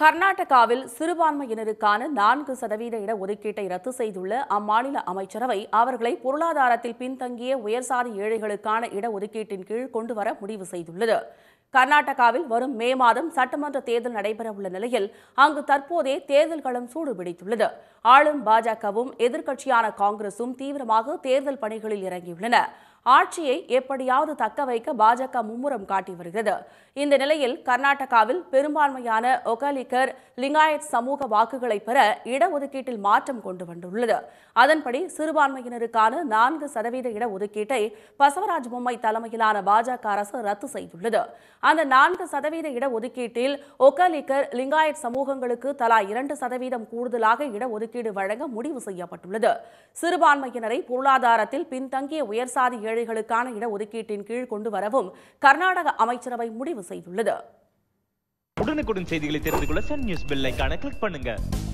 கர்நாடகாவில் சிறுபான்மையினருக்கான நான்கு சதவீத இடஒதுக்கீட்டை ரத்து செய்துள்ள அம்மாநில அமைச்சரவை அவர்களை பொருளாதாரத்தில் பின்தங்கிய உயர்சாதி ஏழைகளுக்கான இடஒதுக்கீட்டின் கீழ் கொண்டுவர முடிவு செய்துள்ளது கர்நாடகாவில் வரும் மே மாதம் சட்டமன்ற தேர்தல் நடைபெறவுள்ள நிலையில் அங்கு தற்போதே தேர்தல் களம் சூடுபிடித்துள்ளது ஆளும் பாஜகவும் எதிர்க்கட்சியான காங்கிரசும் தீவிரமாக தேர்தல் பணிகளில் இறங்கியுள்ளன ஆட்சியை எப்படியாவது தக்க வைக்க பாஜக மும்முரம் காட்டி வருகிறது இந்த நிலையில் கர்நாடகாவில் பெரும்பான்மையான ஒகாலிகர் லிங்காயத் சமூக வாக்குகளை பெற இடஒதுக்கீட்டில் மாற்றம் கொண்டு வந்துள்ளது அதன்படி சிறுபான்மையினருக்கான நான்கு சதவீத இடஒதுக்கீட்டை பசவராஜ் பொம்மை தலைமையிலான பாஜக அரசு ரத்து செய்துள்ளது அந்த நான்கு சதவீத இடஒதுக்கீட்டில் ஒக்கலிக்கர் லிங்காயத் சமூகங்களுக்கு தலா இரண்டு சதவீதம் கூடுதலாக இடஒதுக்கீடு வழங்க முடிவு செய்யப்பட்டுள்ளது சிறுபான்மையினரை பொருளாதாரத்தில் பின்தங்கிய உயர்சாதி ஏழைகளுக்கான இடஒதுக்கீட்டின் கீழ் கொண்டு வரவும் கர்நாடக அமைச்சரவை முடிவு செய்துள்ளது உடனுக்குடன் செய்திகளை தெரிந்து கொள்ள சன் நியூஸ் கிளிக் பண்ணுங்க